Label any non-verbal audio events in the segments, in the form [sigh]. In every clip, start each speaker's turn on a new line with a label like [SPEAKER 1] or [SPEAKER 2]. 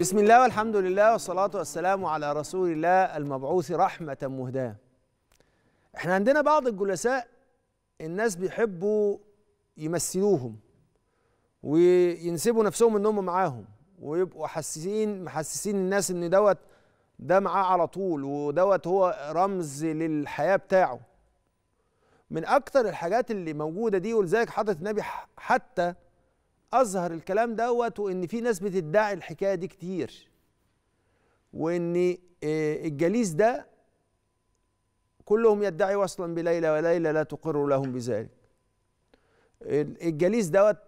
[SPEAKER 1] بسم الله والحمد لله والصلاة والسلام على رسول الله المبعوث رحمة مهداة احنا عندنا بعض الجلساء الناس بيحبوا يمثلوهم وينسبوا نفسهم انهم معاهم ويبقوا حسسين محسسين الناس ان دوت ده معاه على طول ودوت هو رمز للحياة بتاعه من اكتر الحاجات اللي موجودة دي ولذلك حضرة النبي حتى اظهر الكلام دوت وان في ناس بتدعي الحكايه دي كتير وان آه، الجليس ده كلهم يدعي وصلا بليلى وليلى لا تقر لهم بذلك الجليس دوت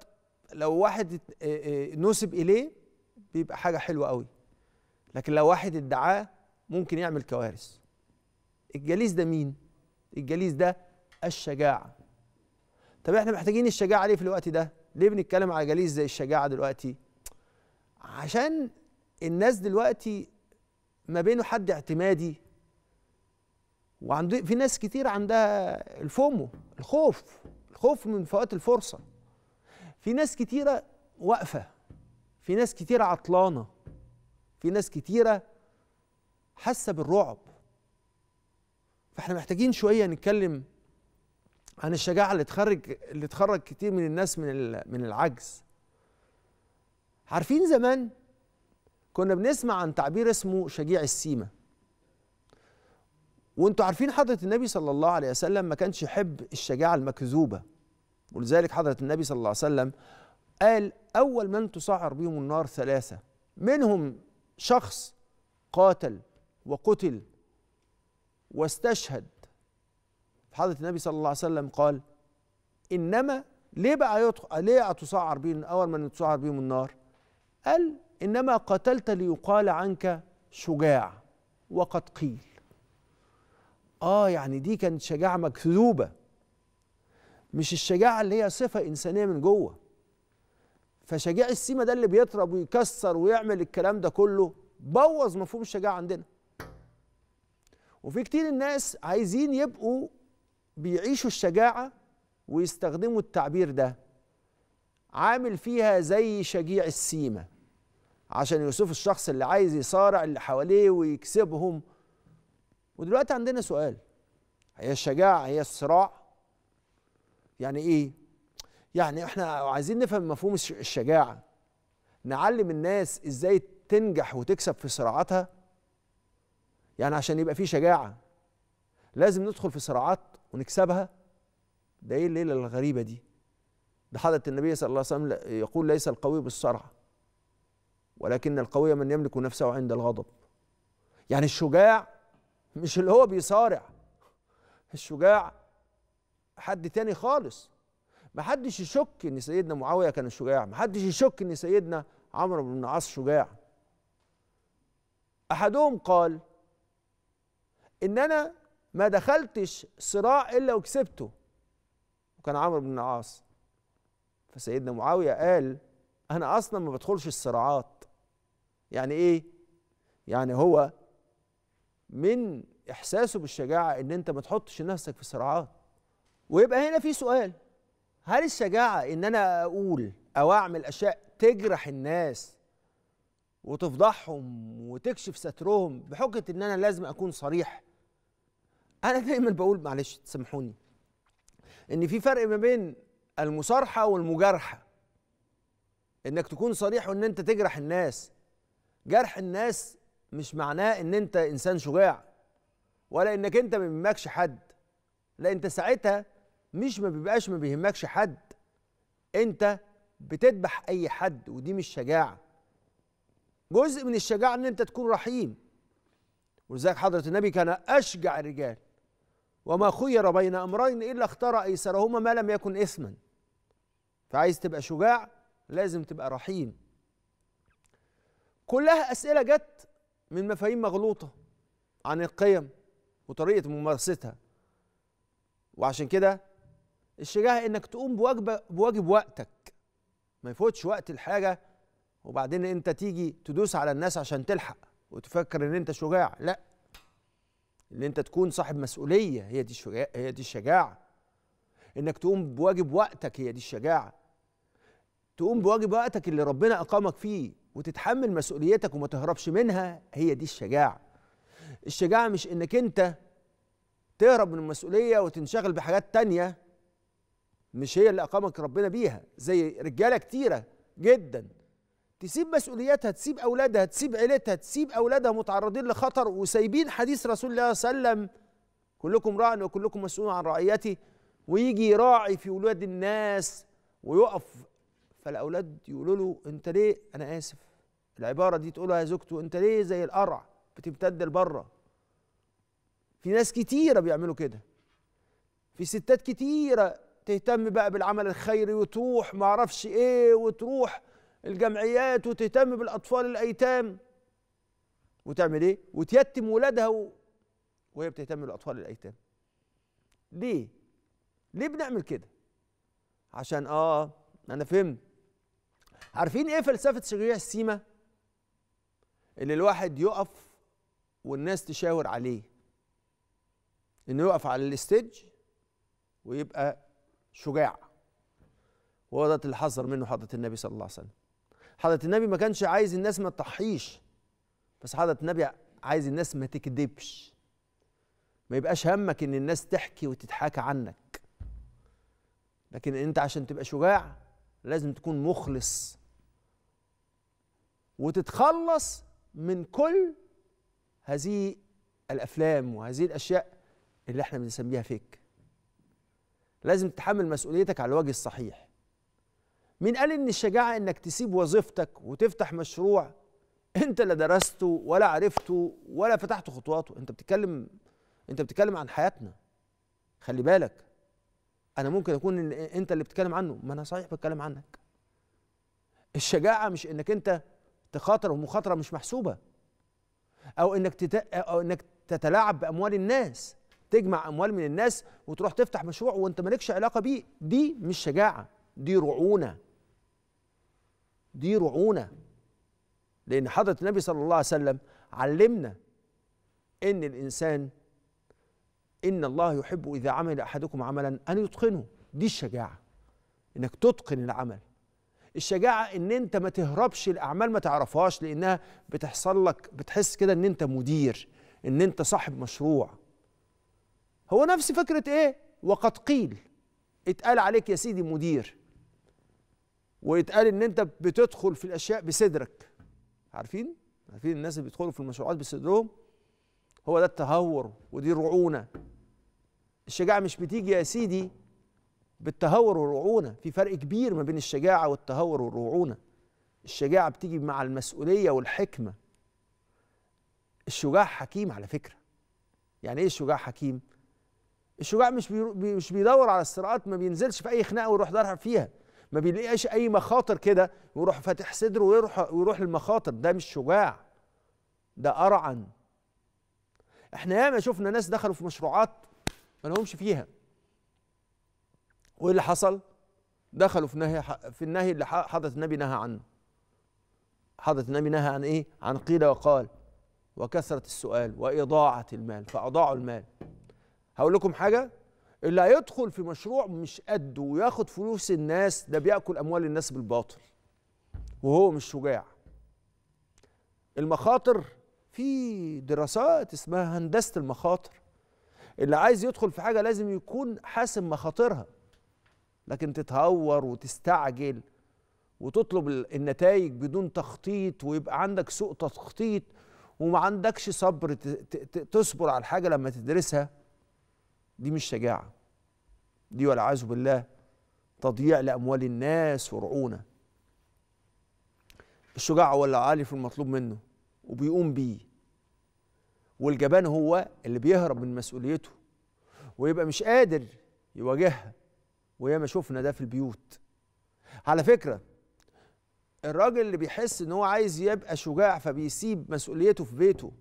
[SPEAKER 1] لو واحد آه، آه، نسب اليه بيبقى حاجه حلوه قوي لكن لو واحد ادعاه ممكن يعمل كوارث الجليس ده مين الجليس ده الشجاعه طب احنا محتاجين الشجاعه ليه في الوقت ده ليه بنتكلم على جليس زي الشجاعه دلوقتي عشان الناس دلوقتي ما بينه حد اعتمادي وعنده في ناس كتير عندها الفومو الخوف الخوف من فوات الفرصه في ناس كتيره واقفه في ناس كتيره عطلانه في ناس كتيره حاسه بالرعب فاحنا محتاجين شويه نتكلم عن الشجاعه اللي تخرج اللي تخرج كتير من الناس من من العجز عارفين زمان كنا بنسمع عن تعبير اسمه شجيع السيمه وانتوا عارفين حضره النبي صلى الله عليه وسلم ما كانش يحب الشجاعه المكذوبه ولذلك حضره النبي صلى الله عليه وسلم قال اول من تسعر بهم النار ثلاثه منهم شخص قاتل وقتل واستشهد حضرة النبي صلى الله عليه وسلم قال إنما ليه بقى يدخل ليه هتسعر بيه أول من تسعر بيهم النار قال إنما قتلت ليقال عنك شجاع وقد قيل آه يعني دي كانت شجاعة مكذوبة مش الشجاعة اللي هي صفة إنسانية من جوه فشجاع السيما ده اللي بيضرب ويكسر ويعمل الكلام ده كله بوظ مفهوم الشجاعة عندنا وفي كتير الناس عايزين يبقوا بيعيشوا الشجاعة ويستخدموا التعبير ده عامل فيها زي شجيع السيمة عشان يوصف الشخص اللي عايز يصارع اللي حواليه ويكسبهم ودلوقتي عندنا سؤال هي الشجاعة هي الصراع يعني ايه يعني احنا عايزين نفهم مفهوم الشجاعة نعلم الناس ازاي تنجح وتكسب في صراعاتها يعني عشان يبقى في شجاعة لازم ندخل في صراعات ونكسبها ده ايه الليله الغريبه دي ده حضره النبي صلى الله عليه وسلم يقول ليس القوي بالصرع ولكن القوي من يملك نفسه عند الغضب يعني الشجاع مش اللي هو بيصارع الشجاع حد تاني خالص محدش يشك ان سيدنا معاويه كان شجاع محدش يشك ان سيدنا عمرو بن العاص شجاع احدهم قال ان انا ما دخلتش صراع الا وكسبته وكان عمرو بن العاص فسيدنا معاويه قال انا اصلا ما بدخلش الصراعات يعني ايه يعني هو من احساسه بالشجاعه ان انت ما تحطش نفسك في صراعات ويبقى هنا في سؤال هل الشجاعه ان انا اقول او اعمل اشياء تجرح الناس وتفضحهم وتكشف سترهم بحجه ان انا لازم اكون صريح انا دايما بقول معلش تسمحوني ان في فرق ما بين المصارحه والمجارحه انك تكون صريح وان انت تجرح الناس جرح الناس مش معناه ان انت انسان شجاع ولا انك انت ما بيهمكش حد لا انت ساعتها مش ما بيبقاش ما بيهمكش حد انت بتذبح اي حد ودي مش شجاعه جزء من الشجاعه ان انت تكون رحيم ولذلك حضره النبي كان اشجع الرجال وما خير بين امرين الا اختار ايسرهما ما لم يكن اثما فعايز تبقى شجاع لازم تبقى رحيم كلها اسئله جت من مفاهيم مغلوطه عن القيم وطريقه ممارستها وعشان كده الشجاعه انك تقوم بواجب بواجب وقتك ما يفوتش وقت الحاجه وبعدين انت تيجي تدوس على الناس عشان تلحق وتفكر ان انت شجاع لا ان انت تكون صاحب مسؤوليه هي دي هي دي الشجاعه انك تقوم بواجب وقتك هي دي الشجاعه تقوم بواجب وقتك اللي ربنا اقامك فيه وتتحمل مسؤوليتك وما تهربش منها هي دي الشجاعه الشجاعه مش انك انت تهرب من المسؤوليه وتنشغل بحاجات تانية مش هي اللي اقامك ربنا بيها زي رجاله كتيره جدا تسيب مسؤولياتها تسيب اولادها تسيب عيلتها تسيب اولادها متعرضين لخطر وسايبين حديث رسول الله صلى الله عليه وسلم كلكم راع وكلكم مسؤول عن رعيتي ويجي يراعي في ولاد الناس ويقف فالاولاد يقولوا له انت ليه انا اسف العباره دي تقولها يا زوجته انت ليه زي القرع بتمتد لبره في ناس كتيره بيعملوا كده في ستات كتيره تهتم بقى بالعمل الخيري وتروح معرفش ايه وتروح الجمعيات وتهتم بالاطفال الايتام وتعمل ايه وتيتم ولادها و... وهي بتهتم بالاطفال الايتام ليه ليه بنعمل كده عشان اه انا فهمت عارفين ايه فلسفه شجيع السيما ان الواحد يقف والناس تشاور عليه انه يقف على الاستيج ويبقى شجاع وهو ده اللي حذر منه حضره النبي صلى الله عليه وسلم حضرة النبي ما كانش عايز الناس ما تضحيش بس حضرة النبي عايز الناس ما تكذبش ما يبقاش همك ان الناس تحكي وتتحاكى عنك لكن انت عشان تبقى شجاع لازم تكون مخلص وتتخلص من كل هذه الافلام وهذه الاشياء اللي احنا بنسميها فيك لازم تتحمل مسؤوليتك على الوجه الصحيح مين قال ان الشجاعه انك تسيب وظيفتك وتفتح مشروع انت لا درسته ولا عرفته ولا فتحت خطواته انت بتتكلم انت بتتكلم عن حياتنا خلي بالك انا ممكن اكون انت اللي بتتكلم عنه ما انا صحيح بتكلم عنك الشجاعه مش انك انت تخاطر ومخاطره مش محسوبه او انك تت... او انك تتلاعب باموال الناس تجمع اموال من الناس وتروح تفتح مشروع وانت مالكش علاقه بيه دي مش شجاعه دي رعونه دي رعونه لان حضره النبي صلى الله عليه وسلم علمنا ان الانسان ان الله يحب اذا عمل احدكم عملا ان يتقنه دي الشجاعه انك تتقن العمل الشجاعه ان انت ما تهربش الاعمال ما تعرفهاش لانها بتحصل لك بتحس كده ان انت مدير ان انت صاحب مشروع هو نفس فكره ايه وقد قيل اتقال عليك يا سيدي مدير ويتقال ان انت بتدخل في الاشياء بصدرك عارفين عارفين الناس اللي بيدخلوا في المشروعات بصدرهم هو ده التهور ودي الرعونه الشجاعه مش بتيجي يا سيدي بالتهور والرعونه في فرق كبير ما بين الشجاعه والتهور والرعونه الشجاعه بتيجي مع المسؤوليه والحكمه الشجاع حكيم على فكره يعني ايه الشجاع حكيم الشجاع مش مش بيدور على الصراعات ما بينزلش في اي خناقه ويروح دارها فيها ما بيلاقيش اي مخاطر كده ويروح فاتح صدره ويروح ويروح للمخاطر ده مش شجاع ده ارعن احنا ياما شفنا ناس دخلوا في مشروعات ما لهمش فيها وايه اللي حصل دخلوا في نهي في النهي اللي حضرت النبي نهى عنه حضرت النبي نهى عن ايه عن قيل وقال وكثرة السؤال وإضاعة المال فأضاعوا المال هقول لكم حاجة اللي هيدخل في مشروع مش قده وياخد فلوس الناس ده بياكل اموال الناس بالباطل وهو مش شجاع المخاطر في دراسات اسمها هندسه المخاطر اللي عايز يدخل في حاجه لازم يكون حاسم مخاطرها لكن تتهور وتستعجل وتطلب النتائج بدون تخطيط ويبقى عندك سوء تخطيط وما عندكش صبر تصبر على الحاجه لما تدرسها دي مش شجاعه دي والعياذ بالله تضييع لأموال الناس ورعونة الشجاع هو اللي عالي في المطلوب منه وبيقوم بيه والجبان هو اللي بيهرب من مسؤوليته ويبقى مش قادر يواجهها وياما شفنا ده في البيوت على فكرة الراجل اللي بيحس ان هو عايز يبقى شجاع فبيسيب مسؤوليته في بيته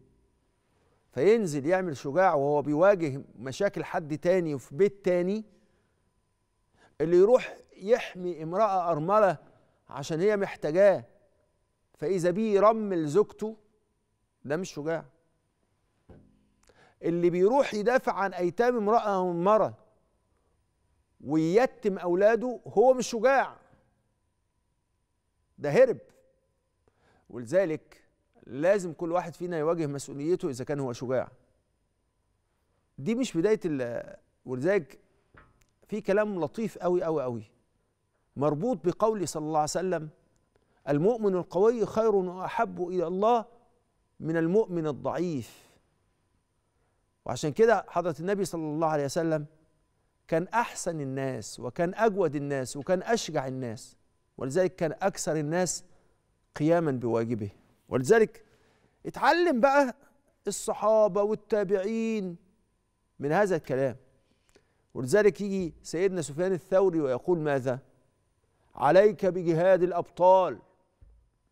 [SPEAKER 1] فينزل يعمل شجاع وهو بيواجه مشاكل حد تاني وفي بيت تاني اللي يروح يحمي امرأة أرملة عشان هي محتاجاه فإذا بيه يرمل زوجته ده مش شجاع اللي بيروح يدافع عن أيتام امرأة مرة ويتم أولاده هو مش شجاع ده هرب ولذلك لازم كل واحد فينا يواجه مسؤوليته إذا كان هو شجاع دي مش بداية ولذلك في كلام لطيف قوي قوي قوي مربوط بقوله صلى الله عليه وسلم المؤمن القوي خير واحب الى الله من المؤمن الضعيف وعشان كده حضره النبي صلى الله عليه وسلم كان احسن الناس وكان اجود الناس وكان اشجع الناس ولذلك كان اكثر الناس قياما بواجبه ولذلك اتعلم بقى الصحابه والتابعين من هذا الكلام ولذلك يجي سيدنا سفيان الثوري ويقول ماذا عليك بجهاد الأبطال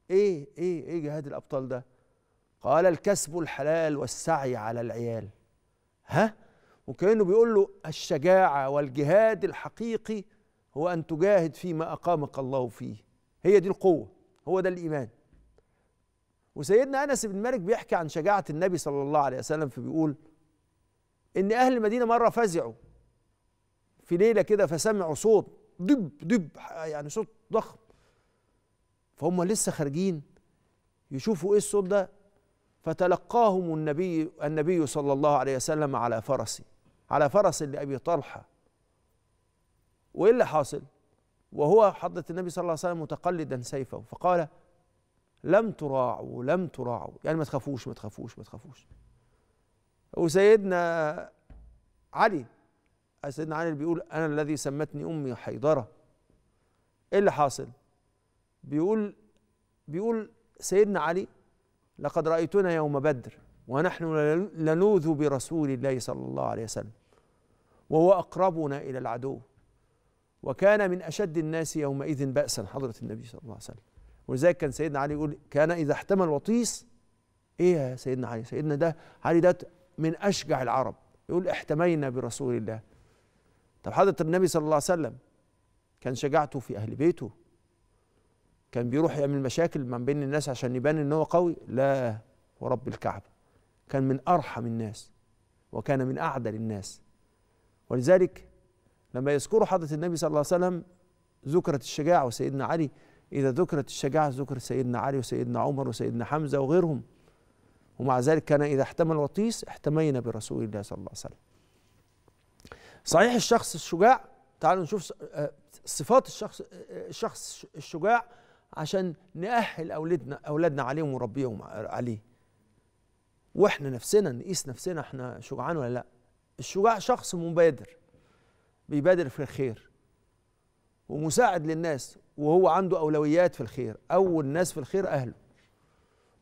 [SPEAKER 1] إيه إيه إيه جهاد الأبطال ده قال الكسب الحلال والسعي على العيال ها وكأنه بيقول له الشجاعة والجهاد الحقيقي هو أن تجاهد فيما أقامك الله فيه هي دي القوة هو ده الإيمان وسيدنا أنس بن مالك بيحكي عن شجاعة النبي صلى الله عليه وسلم فبيقول إن أهل المدينة مرة فزعوا في ليله كده فسمعوا صوت دب دب يعني صوت ضخم فهم لسه خارجين يشوفوا ايه الصوت ده فتلقاهم النبي النبي صلى الله عليه وسلم على فرسه على فرس لابي طلحه وايه اللي حاصل؟ وهو حضرة النبي صلى الله عليه وسلم متقلدا سيفه فقال لم تراعوا لم تراعوا يعني ما تخافوش ما تخافوش ما تخافوش وسيدنا علي سيدنا علي بيقول انا الذي سمتني امي حيدره ايه اللي حاصل بيقول بيقول سيدنا علي لقد رايتنا يوم بدر ونحن لنوذ برسول الله صلى الله عليه وسلم وهو اقربنا الى العدو وكان من اشد الناس يومئذ باسا حضره النبي صلى الله عليه وسلم ولذلك كان سيدنا علي يقول كان اذا احتمل وطيس ايه يا سيدنا علي سيدنا ده علي ده من اشجع العرب يقول احتمينا برسول الله طب حضرة النبي صلى الله عليه وسلم كان شجاعته في أهل بيته كان بيروح يعمل مشاكل من بين الناس عشان يبان ان هو قوي لا ورب الكعبة كان من أرحم الناس وكان من أعدل الناس ولذلك لما يذكروا حضرة النبي صلى الله عليه وسلم ذكرت الشجاعة وسيدنا علي إذا ذكرت الشجاعة ذكر سيدنا علي وسيدنا عمر وسيدنا حمزة وغيرهم ومع ذلك كان إذا احتمل وطيس احتمينا برسول الله صلى الله عليه وسلم صحيح الشخص الشجاع تعالوا نشوف آه، صفات الشخص آه، آه، الشخص الشجاع عشان نأهل أولادنا أولادنا عليه ونربيهم عليه واحنا نفسنا نقيس نفسنا احنا شجعان ولا لا الشجاع شخص مبادر بيبادر في الخير ومساعد للناس وهو عنده أولويات في الخير أول ناس في الخير أهله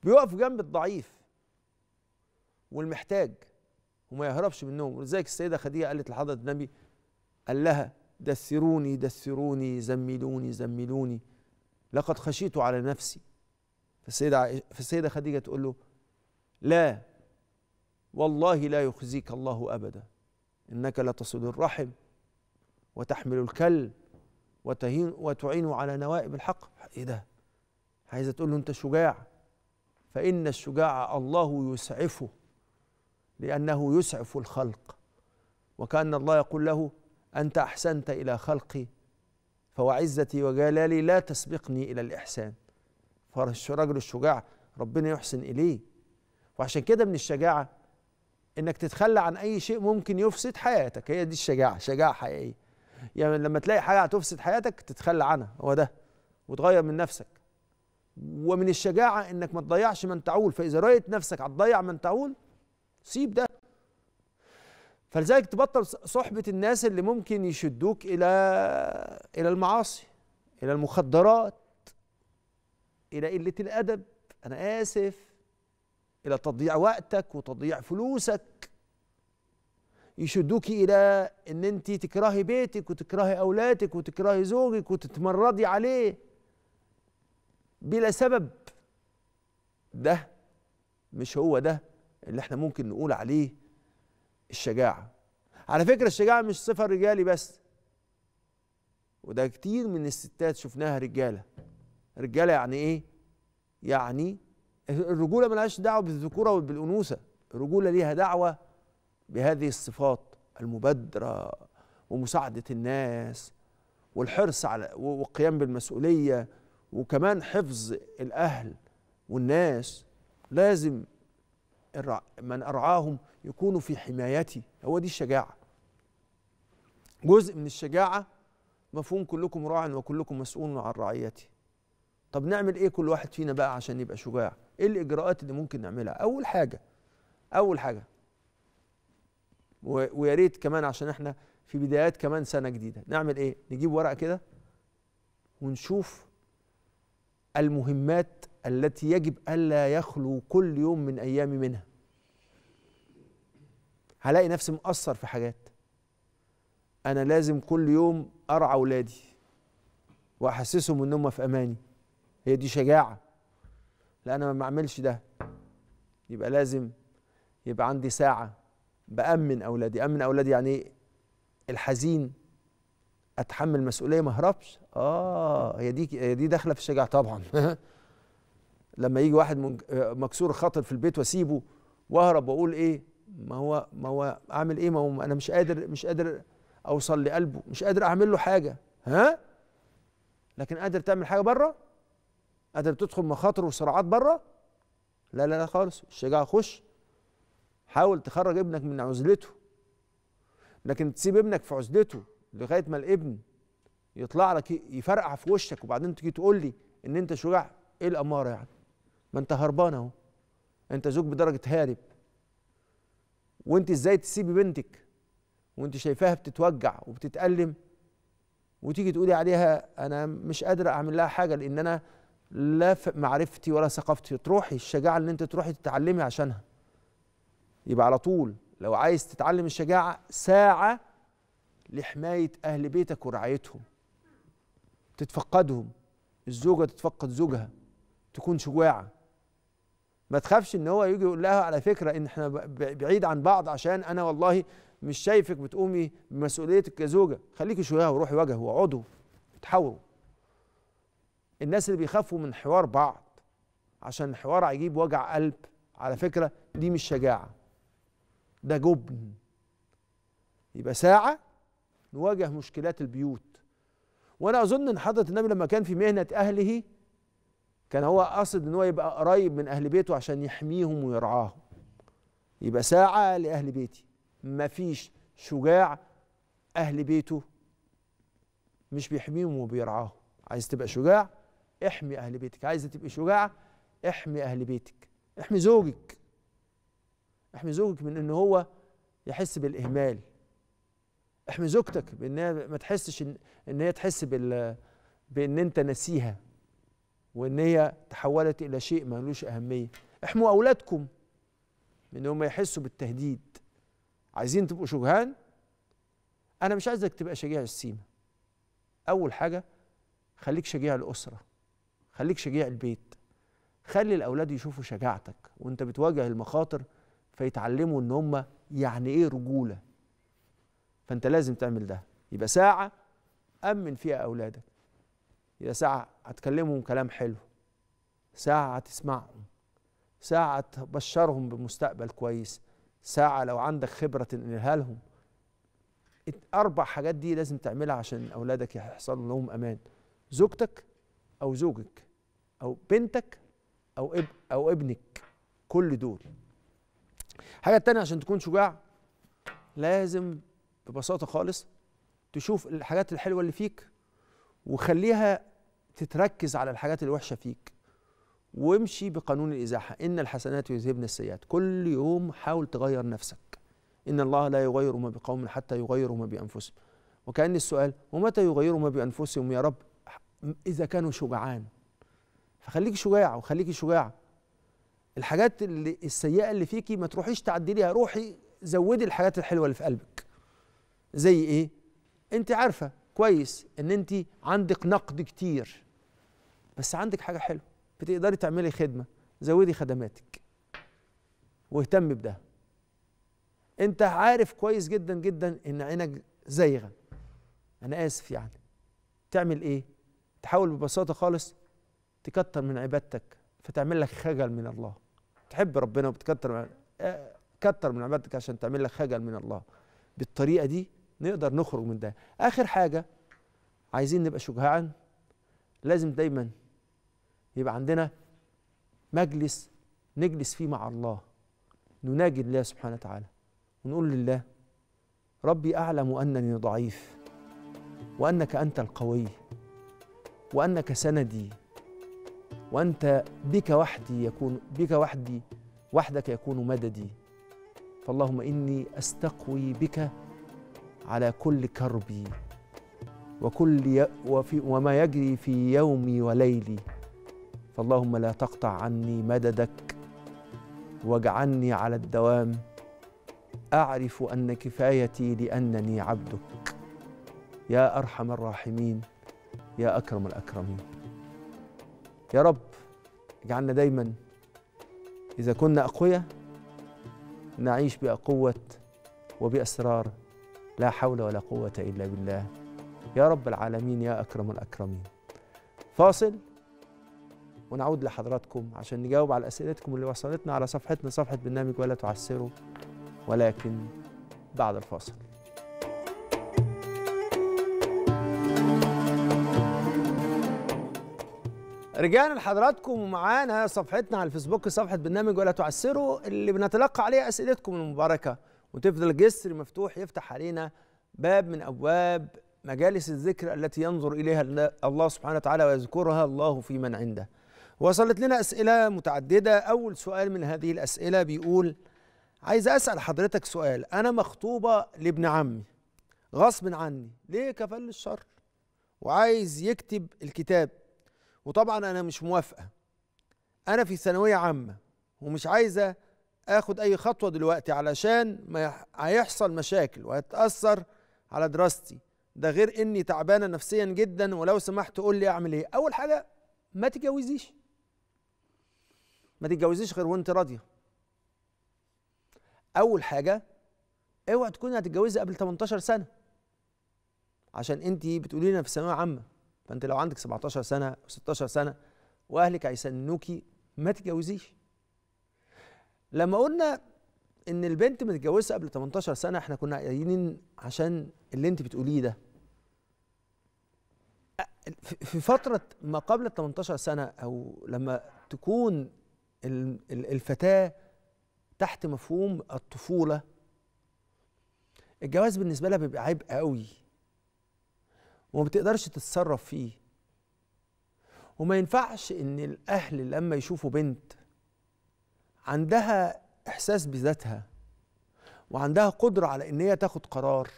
[SPEAKER 1] بيقف جنب الضعيف والمحتاج وما يهربش منهم ولذلك السيده خديجه قالت لحضره النبي قال لها دثروني دثروني زملوني زملوني لقد خشيت على نفسي فالسيده فالسيده خديجه تقول له لا والله لا يخزيك الله ابدا انك لتصل الرحم وتحمل الكل وتهين وتعين على نوائب الحق ايه ده عايزه تقول له انت شجاع فان الشجاع الله يسعفه لأنه يسعف الخلق وكأن الله يقول له أنت أحسنت إلى خلقي فوعزتي وجلالي لا تسبقني إلى الإحسان فالرجل الشجاع ربنا يحسن إليه وعشان كده من الشجاعة إنك تتخلى عن أي شيء ممكن يفسد حياتك هي دي الشجاعة شجاعة حقيقية يعني لما تلاقي حاجة هتفسد حياتك تتخلى عنها هو ده وتغير من نفسك ومن الشجاعة إنك ما تضيعش من تعول فإذا رأيت نفسك هتضيع من تعول سيب ده فلذلك تبطل صحبة الناس اللي ممكن يشدوك إلى إلى المعاصي إلى المخدرات إلى قلة الأدب أنا آسف إلى تضييع وقتك وتضييع فلوسك يشدوك إلى إن أنت تكرهي بيتك وتكرهي أولادك وتكرهي زوجك وتتمردي عليه بلا سبب ده مش هو ده اللي احنا ممكن نقول عليه الشجاعة على فكرة الشجاعة مش صفة رجالي بس وده كتير من الستات شفناها رجالة رجالة يعني ايه يعني الرجولة ملهاش دعوة بالذكورة وبالأنوثة الرجولة ليها دعوة بهذه الصفات المبادرة ومساعدة الناس والحرص على والقيام بالمسؤولية وكمان حفظ الأهل والناس لازم من أرعاهم يكونوا في حمايتي هو دي الشجاعة جزء من الشجاعة مفهوم كلكم راع وكلكم مسؤول عن رعيتي طب نعمل ايه كل واحد فينا بقى عشان يبقى شجاع ايه الاجراءات اللي ممكن نعملها اول حاجه اول حاجه ويا ريت كمان عشان احنا في بدايات كمان سنه جديده نعمل ايه نجيب ورقه كده ونشوف المهمات التي يجب ألا يخلو كل يوم من أيامي منها هلاقي نفسي مقصر في حاجات أنا لازم كل يوم أرعى أولادي وأحسسهم إن هم في أماني هي دي شجاعة لا أنا ما بعملش ده يبقى لازم يبقى عندي ساعة بأمن أولادي أمن أولادي يعني الحزين أتحمل مسؤولية ما أهربش آه هي دي هي دي داخلة في الشجاعة طبعا [laughs] لما يجي واحد آه، مكسور خاطر في البيت واسيبه واهرب واقول ايه ما هو ما هو اعمل ايه ما هو انا مش قادر مش قادر اوصل لقلبه مش قادر اعمل له حاجه ها لكن قادر تعمل حاجه بره قادر تدخل مخاطر وصراعات بره لا لا لا خالص الشجاعه خش حاول تخرج ابنك من عزلته لكن تسيب ابنك في عزلته لغايه ما الابن يطلع لك يفرقع في وشك وبعدين تيجي تقول لي ان انت شجاع ايه الاماره يعني ما انت هربان اهو انت زوج بدرجه هارب وانت ازاي تسيبي بنتك وانت شايفاها بتتوجع وبتتألم وتيجي تقولي عليها انا مش قادره اعمل لها حاجه لان انا لا معرفتي ولا ثقافتي تروحي الشجاعه ان انت تروحي تتعلمي عشانها يبقى على طول لو عايز تتعلم الشجاعه ساعه لحمايه اهل بيتك ورعايتهم تتفقدهم الزوجه تتفقد زوجها تكون شجاعه ما تخافش ان هو يجي يقول لها على فكره ان احنا بعيد عن بعض عشان انا والله مش شايفك بتقومي بمسؤوليتك كزوجه خليكي شويه وروحي وجهه واقعدوا اتحاوروا الناس اللي بيخافوا من حوار بعض عشان الحوار هيجيب وجع قلب على فكره دي مش شجاعه ده جبن يبقى ساعه نواجه مشكلات البيوت وانا اظن ان حضره النبي لما كان في مهنه اهله كان هو قاصد ان هو يبقى قريب من اهل بيته عشان يحميهم ويرعاهم يبقى ساعه لاهل بيتي مفيش شجاع اهل بيته مش بيحميهم وبيرعاهم عايز تبقى شجاع احمي اهل بيتك عايز تبقى شجاع احمي اهل بيتك احمي زوجك احمي زوجك من ان هو يحس بالاهمال احمي زوجتك بانها ما تحسش ان, إن هي تحس بال بان انت ناسيها وان هي تحولت الى شيء ملوش اهميه احموا اولادكم من هم يحسوا بالتهديد عايزين تبقوا شجعان انا مش عايزك تبقى شجاع السيما اول حاجه خليك شجاع الاسره خليك شجاع البيت خلي الاولاد يشوفوا شجاعتك وانت بتواجه المخاطر فيتعلموا ان هم يعني ايه رجوله فانت لازم تعمل ده يبقى ساعه امن فيها اولادك يا ساعة هتكلمهم كلام حلو ساعة هتسمعهم ساعة تبشرهم بمستقبل كويس ساعة لو عندك خبرة تنقلها لهم أربع حاجات دي لازم تعملها عشان أولادك يحصل لهم أمان زوجتك أو زوجك أو بنتك أو إب أو ابنك كل دول الحاجة تانية عشان تكون شجاع لازم ببساطة خالص تشوف الحاجات الحلوة اللي فيك وخليها تتركز على الحاجات الوحشه فيك وامشي بقانون الازاحه ان الحسنات يذهبن السيئات كل يوم حاول تغير نفسك ان الله لا يغير ما بقوم حتى يغيروا ما بانفسهم وكان السؤال ومتى يغيروا ما بانفسهم يا رب اذا كانوا شجعان فخليك شجاع وخليكي شجاعه الحاجات اللي السيئه اللي فيكي ما تروحيش تعدليها روحي زودي الحاجات الحلوه اللي في قلبك زي ايه انت عارفه كويس ان انت عندك نقد كتير بس عندك حاجه حلوه بتقدري تعملي خدمه زودي خدماتك واهتمي بده انت عارف كويس جدا جدا ان عينك زايغه انا اسف يعني تعمل ايه تحاول ببساطه خالص تكتر من عبادتك فتعمل لك خجل من الله تحب ربنا وبتكتر من آه، كتر من عبادتك عشان تعمل لك خجل من الله بالطريقه دي نقدر نخرج من ده اخر حاجه عايزين نبقى شجعان لازم دايما يبقى عندنا مجلس نجلس فيه مع الله نناجي الله سبحانه وتعالى ونقول لله ربي اعلم انني ضعيف وانك انت القوي وانك سندي وانت بك وحدي يكون بك وحدي وحدك يكون مددي فاللهم اني استقوي بك على كل كربي وكل وفي وما يجري في يومي وليلي فاللهم لا تقطع عني مددك واجعلني على الدوام اعرف ان كفايتي لانني عبدك يا ارحم الراحمين يا اكرم الاكرمين يا رب اجعلنا دايما اذا كنا اقوياء نعيش بقوه وباسرار لا حول ولا قوة إلا بالله يا رب العالمين يا أكرم الأكرمين فاصل ونعود لحضراتكم عشان نجاوب على أسئلتكم اللي وصلتنا على صفحتنا صفحة برنامج ولا تعسروا ولكن بعد الفاصل رجعنا لحضراتكم ومعانا صفحتنا على الفيسبوك صفحة برنامج ولا تعسروا اللي بنتلقى عليها أسئلتكم المباركة وتفضل جسر مفتوح يفتح علينا باب من ابواب مجالس الذكر التي ينظر اليها الله سبحانه وتعالى ويذكرها الله في من عنده. وصلت لنا اسئله متعدده، اول سؤال من هذه الاسئله بيقول عايز اسال حضرتك سؤال، انا مخطوبه لابن عمي غصب عني، ليه كفل الشر؟ وعايز يكتب الكتاب وطبعا انا مش موافقه. انا في ثانويه عامه ومش عايزه اخد اي خطوه دلوقتي علشان ما هيحصل مشاكل وهتاثر على دراستي ده غير اني تعبانه نفسيا جدا ولو سمحت قول لي اعمل ايه اول حاجه ما تتجوزيش ما تتجوزيش غير وانت راضيه اول حاجه اوعي تكوني هتتجوزي قبل 18 سنه عشان انت بتقولي لنا في ثانويه عامه فانت لو عندك 17 سنه و16 سنه واهلك هيسنوكي ما تتجوزيش لما قلنا ان البنت متجوزه قبل 18 سنه احنا كنا قايلين عشان اللي انت بتقوليه ده في فتره ما قبل ال 18 سنه او لما تكون الفتاه تحت مفهوم الطفوله الجواز بالنسبه لها بيبقى عبء قوي وما بتقدرش تتصرف فيه وما ينفعش ان الاهل لما يشوفوا بنت عندها احساس بذاتها وعندها قدره على ان هي تاخد قرار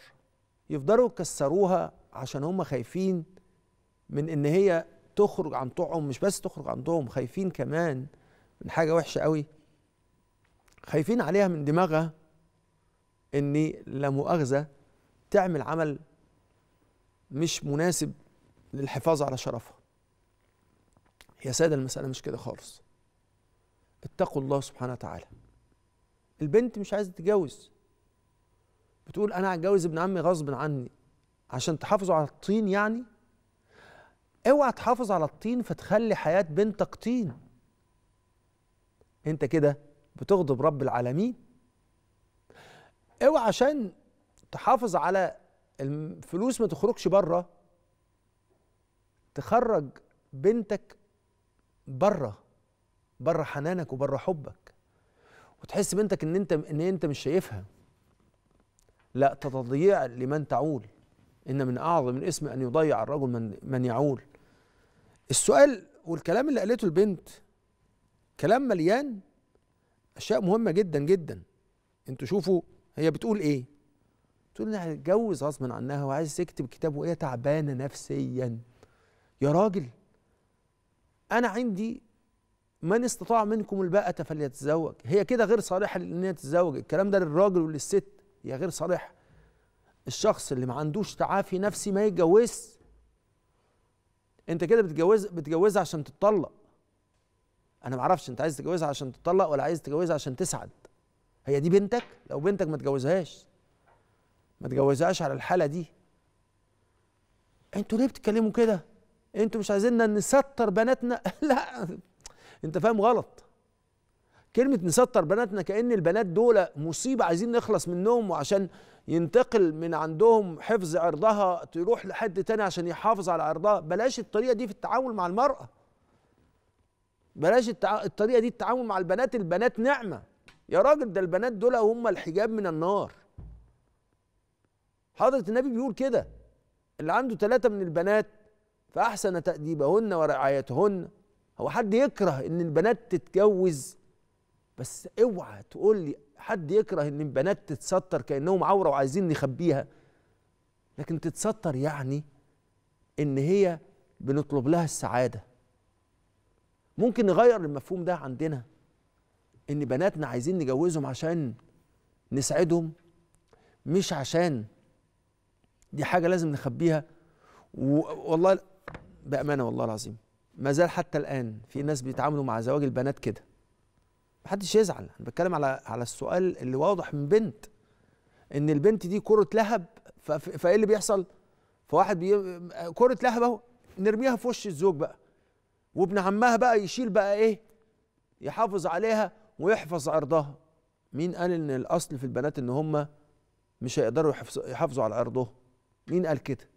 [SPEAKER 1] يفضلوا يكسروها عشان هم خايفين من ان هي تخرج عن طوعهم مش بس تخرج عن طوعهم خايفين كمان من حاجه وحشه قوي خايفين عليها من دماغها ان لا مؤاخذه تعمل عمل مش مناسب للحفاظ على شرفها يا ساده المساله مش كده خالص اتقوا الله سبحانه وتعالى البنت مش عايزه تتجوز بتقول انا هتجوز ابن عمي غصب عني عشان تحافظوا على الطين يعني اوعى تحافظ على الطين فتخلي حياه بنتك طين انت كده بتغضب رب العالمين اوعى عشان تحافظ على الفلوس ما تخرجش بره تخرج بنتك بره بره حنانك وبره حبك وتحس بنتك ان انت ان انت مش شايفها لا تضيع لمن تعول ان من اعظم الاسم ان يضيع الرجل من من يعول السؤال والكلام اللي قالته البنت كلام مليان اشياء مهمه جدا جدا انتوا شوفوا هي بتقول ايه تقول انها هتتجوز غصبا عنها وعايز تكتب كتاب وهي تعبانه نفسيا يا راجل انا عندي من استطاع منكم الباءة فليتزوج هي كده غير صالحة لأنها هي تتزوج الكلام ده للراجل وللست هي غير صالحة الشخص اللي ما عندوش تعافي نفسي ما يتجوزش انت كده بتجوز بتجوزها عشان تتطلق انا ما اعرفش انت عايز تتجوزها عشان تتطلق ولا عايز تتجوزها عشان تسعد هي دي بنتك لو بنتك ما تجوزهاش ما تجوزهاش على الحالة دي انتوا ليه بتتكلموا كده انتوا مش عايزيننا نستر بناتنا [laughs] لا انت فاهم غلط كلمة نستر بناتنا كأن البنات دول مصيبة عايزين نخلص منهم وعشان ينتقل من عندهم حفظ عرضها تروح لحد تاني عشان يحافظ على عرضها بلاش الطريقة دي في التعامل مع المرأة بلاش التع... الطريقة دي التعامل مع البنات البنات نعمة يا راجل ده البنات دول هم الحجاب من النار حضرة النبي بيقول كده اللي عنده ثلاثة من البنات فأحسن تأديبهن ورعايتهن هو حد يكره ان البنات تتجوز بس اوعى تقول لي حد يكره ان البنات تتستر كانهم عوره وعايزين نخبيها لكن تتستر يعني ان هي بنطلب لها السعاده ممكن نغير المفهوم ده عندنا ان بناتنا عايزين نجوزهم عشان نسعدهم مش عشان دي حاجه لازم نخبيها والله بامانه والله العظيم ما زال حتى الان في ناس بيتعاملوا مع زواج البنات كده محدش يزعل انا بتكلم على على السؤال اللي واضح من بنت ان البنت دي كره لهب فايه اللي بيحصل فواحد بي... كره لهب اهو نرميها في وش الزوج بقى وابن عمها بقى يشيل بقى ايه يحافظ عليها ويحفظ عرضها مين قال ان الاصل في البنات ان هم مش هيقدروا يحافظوا على عرضهم مين قال كده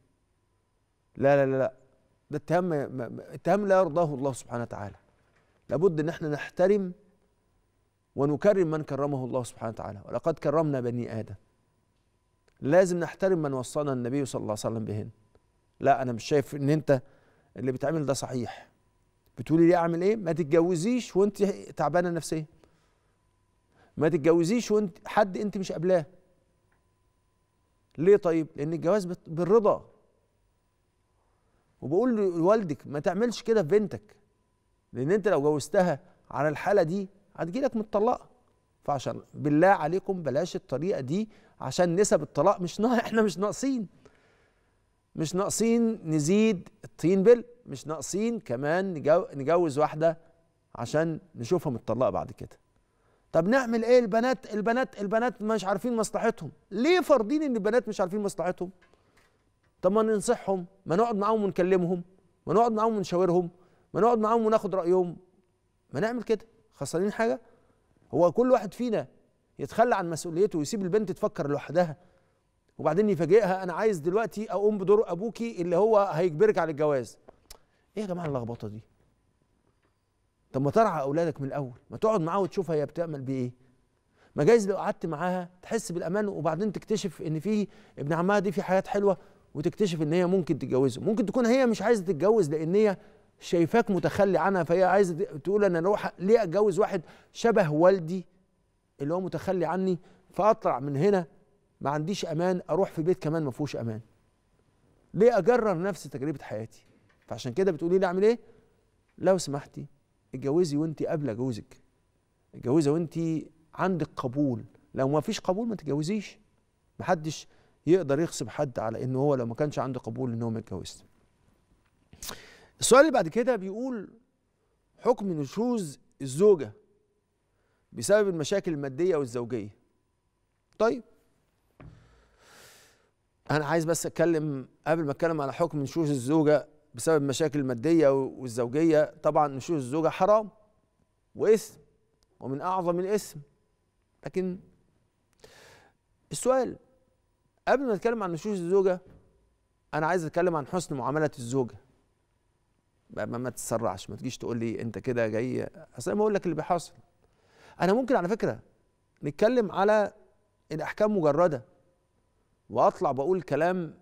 [SPEAKER 1] لا لا لا, لا. ده اتهام اتهام لا يرضاه الله سبحانه وتعالى لابد ان احنا نحترم ونكرم من كرمه الله سبحانه وتعالى ولقد كرمنا بني ادم لازم نحترم من وصانا النبي صلى الله عليه وسلم بهن لا انا مش شايف ان انت اللي بتعمل ده صحيح بتقولي لي اعمل ايه ما تتجوزيش وانت تعبانه نفسيا ما تتجوزيش وانت حد انت مش قابلاه ليه طيب لان الجواز بالرضا وبقول لوالدك ما تعملش كده في بنتك لان انت لو جوزتها على الحاله دي هتجيلك متطلقه فعشان بالله عليكم بلاش الطريقه دي عشان نسب الطلاق مش نا... احنا مش ناقصين مش ناقصين نزيد الطين بل مش ناقصين كمان نجوز واحده عشان نشوفها متطلقه بعد كده طب نعمل ايه البنات البنات البنات مش عارفين مصلحتهم ليه فرضين ان البنات مش عارفين مصلحتهم طب ما ننصحهم ما نقعد معاهم ونكلمهم ما نقعد معاهم ونشاورهم ما نقعد معاهم وناخد رايهم ما نعمل كده خسرانين حاجه هو كل واحد فينا يتخلى عن مسؤوليته ويسيب البنت تفكر لوحدها وبعدين يفاجئها انا عايز دلوقتي اقوم بدور ابوكي اللي هو هيجبرك على الجواز ايه يا جماعه اللخبطه دي طب ما ترعى اولادك من الاول ما تقعد معاها وتشوفها هي بتعمل بايه ما جايز لو قعدت معاها تحس بالامان وبعدين تكتشف ان في ابن عمها دي في حياه حلوه وتكتشف ان هي ممكن تتجوزه ممكن تكون هي مش عايزه تتجوز لان هي شايفاك متخلي عنها فهي عايزه تقول انا اروح ليه اتجوز واحد شبه والدي اللي هو متخلي عني فاطلع من هنا ما عنديش امان اروح في بيت كمان ما فيهوش امان ليه اجرر نفس تجربه حياتي فعشان كده بتقولي لي اعمل ايه لو سمحتي اتجوزي وانت قابله جوزك اتجوزي وانت عندك قبول لو ما فيش قبول ما تتجوزيش محدش يقدر يخصم حد على ان هو لو ما كانش عنده قبول ان هو ما يتجوزش السؤال اللي بعد كده بيقول حكم نشوز الزوجه بسبب المشاكل الماديه والزوجيه طيب انا عايز بس اتكلم قبل ما اتكلم على حكم نشوز الزوجه بسبب المشاكل الماديه والزوجيه طبعا نشوز الزوجه حرام واثم ومن اعظم الاثم لكن السؤال قبل ما نتكلم عن نشوز الزوجه انا عايز اتكلم عن حسن معامله الزوجه ما, ما تتسرعش ما تجيش تقول لي انت كده جاي اصل انا بقول لك اللي بيحصل انا ممكن على فكره نتكلم على الاحكام مجرده واطلع بقول كلام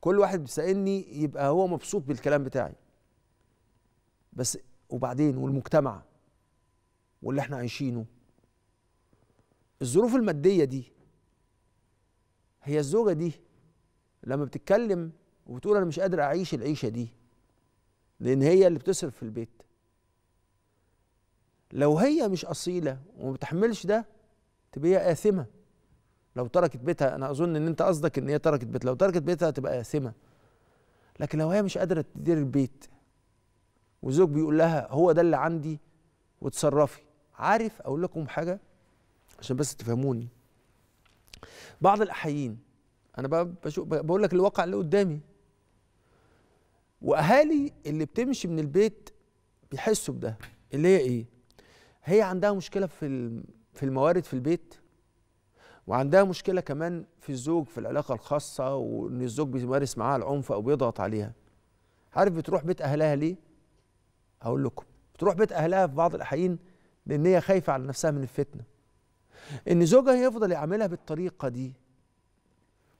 [SPEAKER 1] كل واحد بيسالني يبقى هو مبسوط بالكلام بتاعي بس وبعدين والمجتمع واللي احنا عايشينه الظروف الماديه دي هي الزوجه دي لما بتتكلم وبتقول انا مش قادر اعيش العيشه دي لان هي اللي بتصرف في البيت لو هي مش اصيله وما بتحملش ده تبقى هي اثمه لو تركت بيتها انا اظن ان انت قصدك ان هي تركت بيتها لو تركت بيتها تبقى اثمه لكن لو هي مش قادره تدير البيت وزوج بيقول لها هو ده اللي عندي وتصرفي عارف اقول لكم حاجه عشان بس تفهموني بعض الاحيين انا بشوف بقول لك الواقع اللي قدامي واهالي اللي بتمشي من البيت بيحسوا بده اللي هي ايه هي عندها مشكله في في الموارد في البيت وعندها مشكله كمان في الزوج في العلاقه الخاصه وان الزوج بيمارس معاها العنف او بيضغط عليها عارف بتروح بيت اهلها ليه هقول لكم بتروح بيت اهلها في بعض الاحيان لان هي خايفه على نفسها من الفتنه ان زوجها يفضل يعاملها بالطريقه دي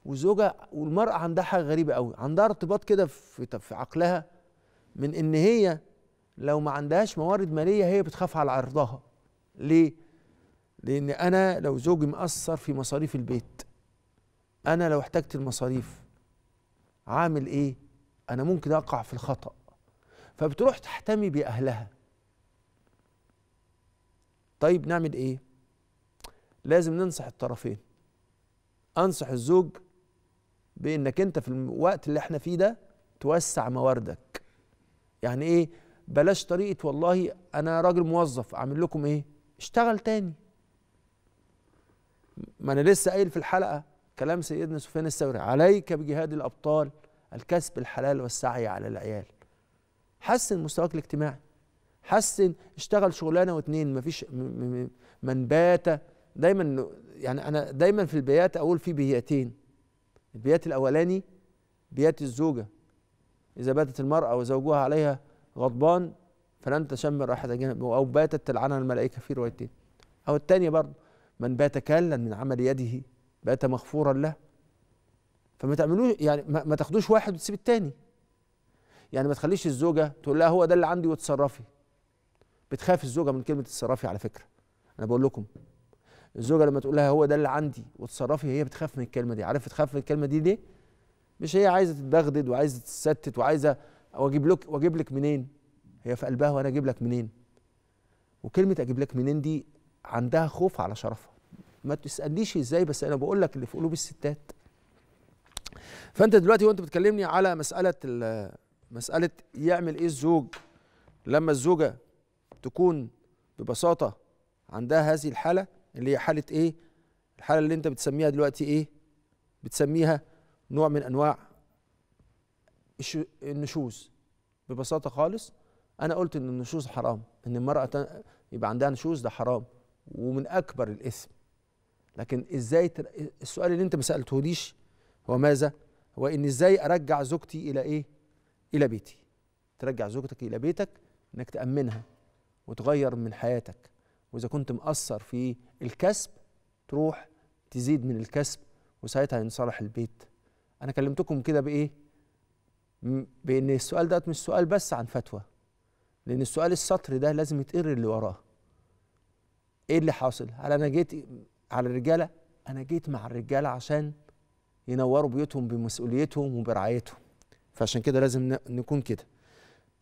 [SPEAKER 1] وزوجها والمراه عندها حاجه غريبه قوي عندها ارتباط كده في, في عقلها من ان هي لو ما عندهاش موارد ماليه هي بتخاف على عرضها ليه لان انا لو زوجي مقصر في مصاريف البيت انا لو احتجت المصاريف عامل ايه انا ممكن اقع في الخطا فبتروح تحتمي باهلها طيب نعمل ايه لازم ننصح الطرفين انصح الزوج بانك انت في الوقت اللي احنا فيه ده توسع مواردك يعني ايه بلاش طريقه والله انا راجل موظف اعمل لكم ايه اشتغل تاني ما انا لسه قايل في الحلقه كلام سيدنا سفيان الثوري عليك بجهاد الابطال الكسب الحلال والسعي على العيال حسن مستواك الاجتماعي حسن اشتغل شغلانه واتنين مفيش من بات دايما يعني انا دايما في البيات اقول في بياتين البيات الاولاني بيات الزوجه اذا باتت المراه وزوجها عليها غضبان فلن تشم راحه جنب او باتت تلعنها الملائكه في روايتين او الثانيه برضه من بات كالا من عمل يده بات مغفورا له فما تعملوش يعني ما, تاخدوش واحد وتسيب الثاني يعني ما تخليش الزوجه تقول لها هو ده اللي عندي وتصرفي بتخاف الزوجه من كلمه تصرفي على فكره انا بقول لكم الزوجه لما تقول لها هو ده اللي عندي وتصرفي هي بتخاف من الكلمه دي عارف تخاف من الكلمه دي ليه مش هي عايزه تتبغدد وعايزه تتستت وعايزه واجيب لك واجيب لك منين هي في قلبها وانا اجيب لك منين وكلمه اجيب لك منين دي عندها خوف على شرفها ما تسالنيش ازاي بس انا بقول لك اللي في قلوب الستات فانت دلوقتي وانت بتكلمني على مساله مساله يعمل ايه الزوج لما الزوجه تكون ببساطه عندها هذه الحاله اللي هي حاله ايه الحاله اللي انت بتسميها دلوقتي ايه بتسميها نوع من انواع النشوز ببساطه خالص انا قلت ان النشوز حرام ان المراه يبقى عندها نشوز ده حرام ومن اكبر الاثم لكن ازاي تر... السؤال اللي انت ما سالتهوليش هو ماذا هو ان ازاي ارجع زوجتي الى ايه الى بيتي ترجع زوجتك الى بيتك انك تامنها وتغير من حياتك واذا كنت مقصر في الكسب تروح تزيد من الكسب وساعتها ينصلح البيت انا كلمتكم كده بايه بان السؤال ده مش سؤال بس عن فتوى لان السؤال السطر ده لازم يتقر اللي وراه ايه اللي حاصل هل انا جيت على الرجاله انا جيت مع الرجاله عشان ينوروا بيوتهم بمسؤوليتهم وبرعايتهم فعشان كده لازم نكون كده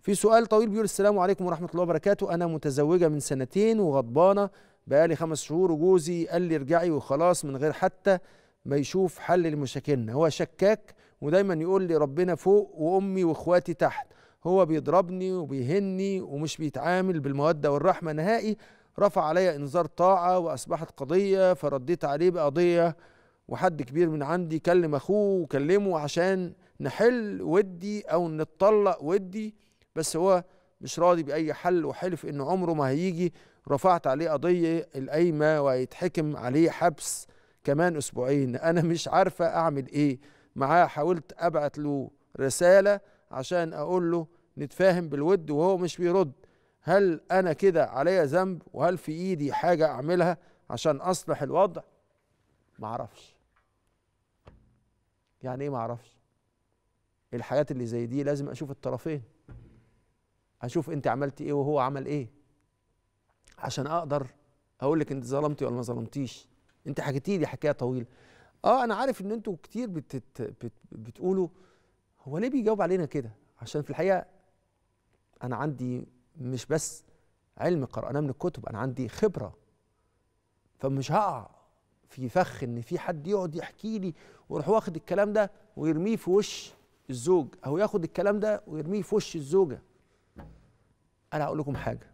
[SPEAKER 1] في سؤال طويل بيقول السلام عليكم ورحمه الله وبركاته انا متزوجه من سنتين وغضبانه بقالي خمس شهور وجوزي قال لي ارجعي وخلاص من غير حتى ما يشوف حل لمشاكلنا هو شكاك ودايما يقول لي ربنا فوق وامي واخواتي تحت هو بيضربني وبيهني ومش بيتعامل بالموده والرحمه نهائي رفع علي انذار طاعه واصبحت قضيه فرديت عليه بقضيه وحد كبير من عندي كلم اخوه وكلمه عشان نحل ودي او نتطلق ودي بس هو مش راضي باي حل وحلف ان عمره ما هيجي رفعت عليه قضيه القايمه وهيتحكم عليه حبس كمان اسبوعين انا مش عارفه اعمل ايه معاه حاولت ابعت له رساله عشان اقول له نتفاهم بالود وهو مش بيرد هل انا كده عليا ذنب وهل في ايدي حاجه اعملها عشان اصلح الوضع معرفش يعني ايه معرفش الحاجات اللي زي دي لازم اشوف الطرفين هشوف انت عملتي ايه وهو عمل ايه عشان اقدر اقول لك انت ظلمتي ولا ما ظلمتيش انت حكيتي لي حكايه طويله اه انا عارف ان انتوا كتير بتت... بت... بتقولوا هو ليه بيجاوب علينا كده عشان في الحقيقه انا عندي مش بس علم قرأناه من الكتب انا عندي خبره فمش هقع في فخ ان في حد يقعد يحكي لي ويروح واخد الكلام ده ويرميه في وش الزوج او ياخد الكلام ده ويرميه في وش الزوجه انا هقول لكم حاجه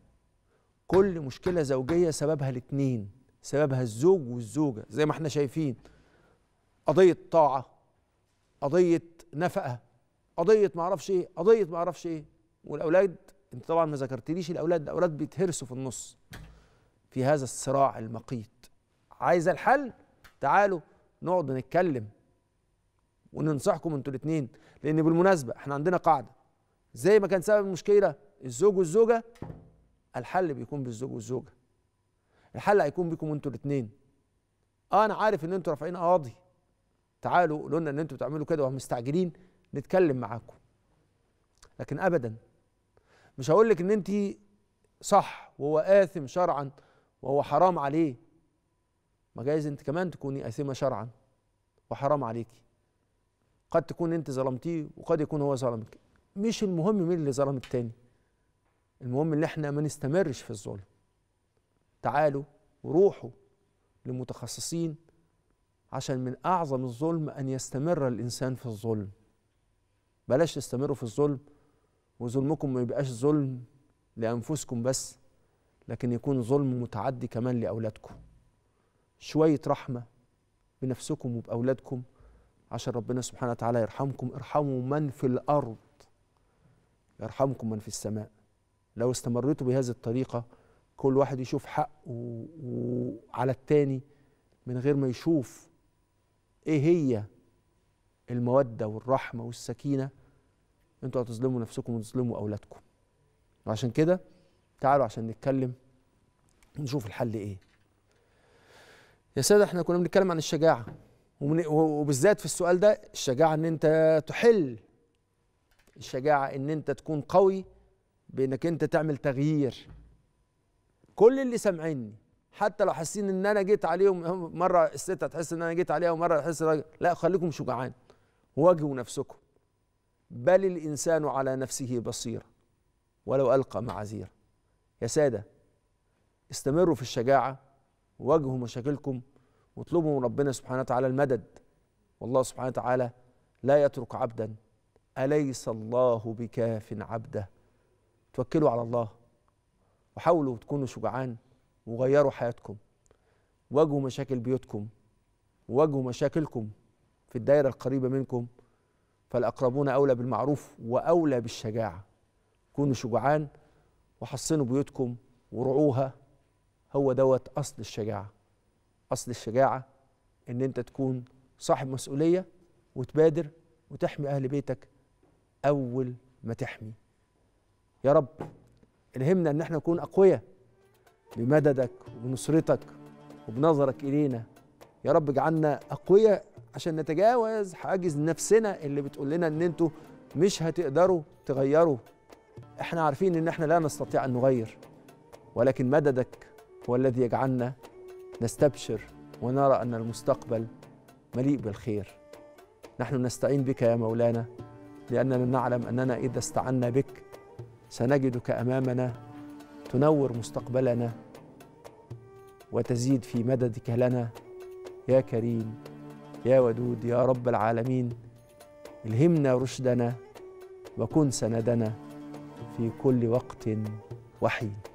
[SPEAKER 1] كل مشكله زوجيه سببها الاثنين سببها الزوج والزوجه زي ما احنا شايفين قضيه طاعه قضيه نفقه قضيه ما اعرفش ايه قضيه ما اعرفش ايه والاولاد انت طبعا ما ذكرتليش الاولاد الاولاد بيتهرسوا في النص في هذا الصراع المقيت عايز الحل تعالوا نقعد نتكلم وننصحكم انتوا الاثنين لان بالمناسبه احنا عندنا قاعده زي ما كان سبب المشكله الزوج والزوجه الحل بيكون بالزوج والزوجه الحل هيكون بيكم انتوا الاثنين اه انا عارف ان انتوا رافعين قاضي تعالوا قولوا لنا ان انتوا بتعملوا كده ومستعجلين نتكلم معاكم لكن ابدا مش هقول لك ان انت صح وهو آثم شرعا وهو حرام عليه ما جايز انت كمان تكوني آثمة شرعا وحرام عليكي قد تكون انت ظلمتيه وقد يكون هو ظلمك مش المهم مين اللي ظلم التاني المهم ان احنا ما نستمرش في الظلم تعالوا وروحوا لمتخصصين عشان من اعظم الظلم ان يستمر الانسان في الظلم بلاش تستمروا في الظلم وظلمكم ما يبقاش ظلم لانفسكم بس لكن يكون ظلم متعدي كمان لاولادكم شويه رحمه بنفسكم وباولادكم عشان ربنا سبحانه وتعالى يرحمكم ارحموا من في الارض يرحمكم من في السماء لو استمرتوا بهذه الطريقة كل واحد يشوف حقه على التاني من غير ما يشوف ايه هي المودة والرحمة والسكينة انتوا هتظلموا نفسكم وتظلموا أولادكم وعشان كده تعالوا عشان نتكلم ونشوف الحل ايه يا سادة احنا كنا بنتكلم عن الشجاعة وبالذات في السؤال ده الشجاعة ان انت تحل الشجاعة ان انت تكون قوي بانك انت تعمل تغيير كل اللي سامعيني حتى لو حاسين ان انا جيت عليهم مره الست هتحس ان انا جيت عليها ومره تحس لا خليكم شجعان واجهوا نفسكم بل الانسان على نفسه بصيره ولو القى معاذير يا ساده استمروا في الشجاعه واجهوا مشاكلكم واطلبوا من ربنا سبحانه وتعالى المدد والله سبحانه وتعالى لا يترك عبدا اليس الله بكاف عبده توكلوا على الله وحاولوا تكونوا شجعان وغيروا حياتكم واجهوا مشاكل بيوتكم واجهوا مشاكلكم في الدائرة القريبة منكم فالأقربون أولى بالمعروف وأولى بالشجاعة كونوا شجعان وحصنوا بيوتكم ورعوها هو دوت أصل الشجاعة أصل الشجاعة إن أنت تكون صاحب مسؤولية وتبادر وتحمي أهل بيتك أول ما تحمي يا رب الهمنا ان احنا نكون اقوياء بمددك وبنصرتك وبنظرك الينا يا رب اجعلنا اقوياء عشان نتجاوز حاجز نفسنا اللي بتقول لنا ان انتوا مش هتقدروا تغيروا احنا عارفين ان احنا لا نستطيع ان نغير ولكن مددك هو الذي يجعلنا نستبشر ونرى ان المستقبل مليء بالخير نحن نستعين بك يا مولانا لاننا نعلم اننا اذا استعنا بك سنجدك امامنا تنور مستقبلنا وتزيد في مددك لنا يا كريم يا ودود يا رب العالمين الهمنا رشدنا وكن سندنا في كل وقت وحين